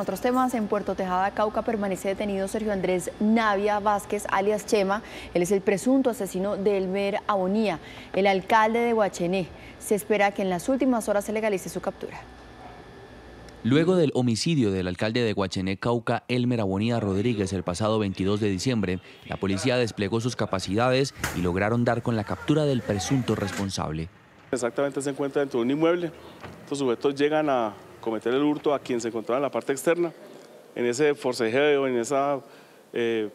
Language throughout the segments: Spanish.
otros temas, en Puerto Tejada, Cauca, permanece detenido Sergio Andrés Navia Vázquez, alias Chema. Él es el presunto asesino de Elmer Abonía, el alcalde de Huachené. Se espera que en las últimas horas se legalice su captura. Luego del homicidio del alcalde de Guachené, Cauca, Elmer Abonía Rodríguez, el pasado 22 de diciembre, la policía desplegó sus capacidades y lograron dar con la captura del presunto responsable. Exactamente se encuentra dentro de un inmueble. Estos sujetos llegan a, cometer el hurto a quien se encontraba en la parte externa. En ese forcejeo, en esa eh,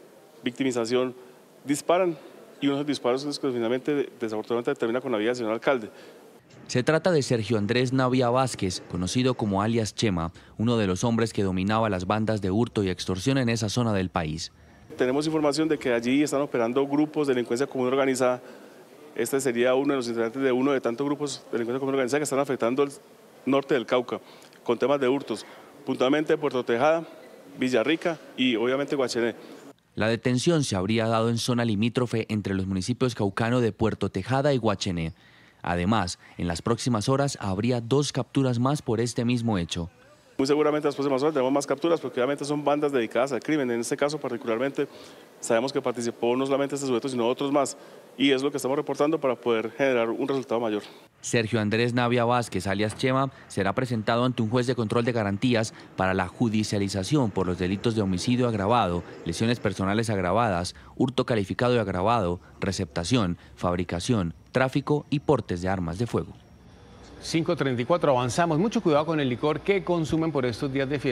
victimización, disparan y uno de los disparos que finalmente, desafortunadamente, termina con la vida del señor alcalde. Se trata de Sergio Andrés Navia Vázquez, conocido como alias Chema, uno de los hombres que dominaba las bandas de hurto y extorsión en esa zona del país. Tenemos información de que allí están operando grupos de delincuencia común organizada. Este sería uno de los integrantes de uno de tantos grupos de delincuencia común organizada que están afectando el norte del Cauca con temas de hurtos, puntualmente Puerto Tejada, Villarrica y obviamente Guachené. La detención se habría dado en zona limítrofe entre los municipios caucano de Puerto Tejada y Guachené. Además, en las próximas horas habría dos capturas más por este mismo hecho. Muy seguramente las próximas horas tenemos más capturas porque obviamente son bandas dedicadas al crimen. En este caso particularmente sabemos que participó no solamente este sujeto, sino otros más. Y es lo que estamos reportando para poder generar un resultado mayor. Sergio Andrés Navia Vázquez, alias Chema, será presentado ante un juez de control de garantías para la judicialización por los delitos de homicidio agravado, lesiones personales agravadas, hurto calificado y agravado, receptación, fabricación, tráfico y portes de armas de fuego. 5.34 avanzamos. Mucho cuidado con el licor que consumen por estos días de fiesta.